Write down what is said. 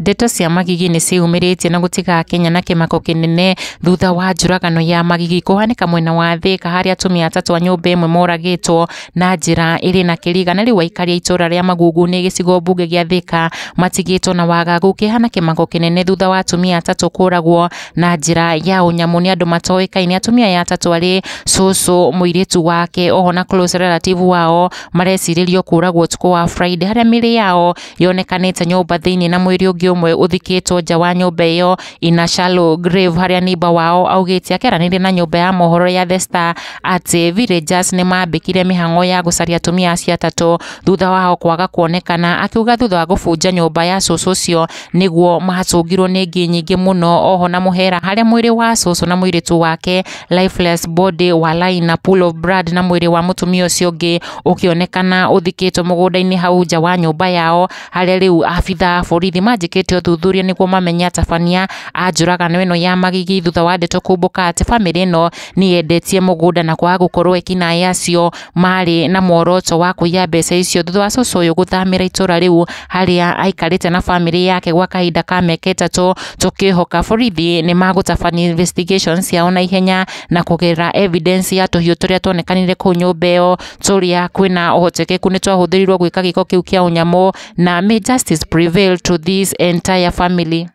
ndeto cia magigi nä ciumä na gå kenya na kä mako kä nene thutha wa njuragano ya magigi kåhanä mwena wa thä ka harä a atumia atatå a nyå mba ä na njä ra na kä rigana waikari u aikari a itå ra rä a magungu nä gä cigo mbunge gä a thä na wagagu kä hana kä mako kä nene thutha wa atumia atatå kå ragwo na njä ya å nyamå nä andå matoä kaine atumia ya atatå arä cåcå må wake oho na close relative wao marecirä rio kå ragwo å wa friday harä a yao yonekanä te nyå mba na mwä rä mũthĩ ũmwe ũthikĩtwo nja wa nyũmba ĩyo ina shallow grave harĩa nĩimba wao augĩte akĩaranĩirie na nyũmba ya mohoro ya The Star atĩ villagers nĩ mambĩkire mĩhang'o ya gũcaria atumia acio atatũ thutha wao kwaga kuonekana akiuga thutha wa gũbunja nyũmba ya cũcũ ũcio nĩguo macũngirwo nĩ ngi nyingĩ mũno oho na mũhera harĩa mwĩrĩ wa cũcũ na mũirĩtu wake lifeless body wa Laina pool of blood na mwĩrĩ wa mũtumia ũcio ũngĩ ũkĩonekana ũthikĩtwo mũgũnda-inĩ hau nja wa nyũmba yao harĩa rĩu abithaa borithi manjĩkĩire ĩkĩte ũthuthuria nĩguo mamenye atabania a njũragano ĩno ya magigi thutha wa ndeto kumbũka ati family ĩno ni edetie mũgũnda na kwaga gũkorwo kina acio marĩ na muoroto wa kũiya mbeca icio thutha wa cũcũ ũyũ gũthamĩra itũra hali ya aikarĩte na family yake gwa kahinda ka mĩaka ĩtatũ tũkĩhoka ni nĩ magũtabania investigations ya ona ihenya na kũgerera evidence ya tũhiũ tũrĩa tuonekanire kũu nyũmba ĩyo tũrĩa kwĩna ũhotekeku nĩ twahũthĩrirwo gwĩka gĩko kĩu kĩa ũnyamũ na may justice prevail to this entire family.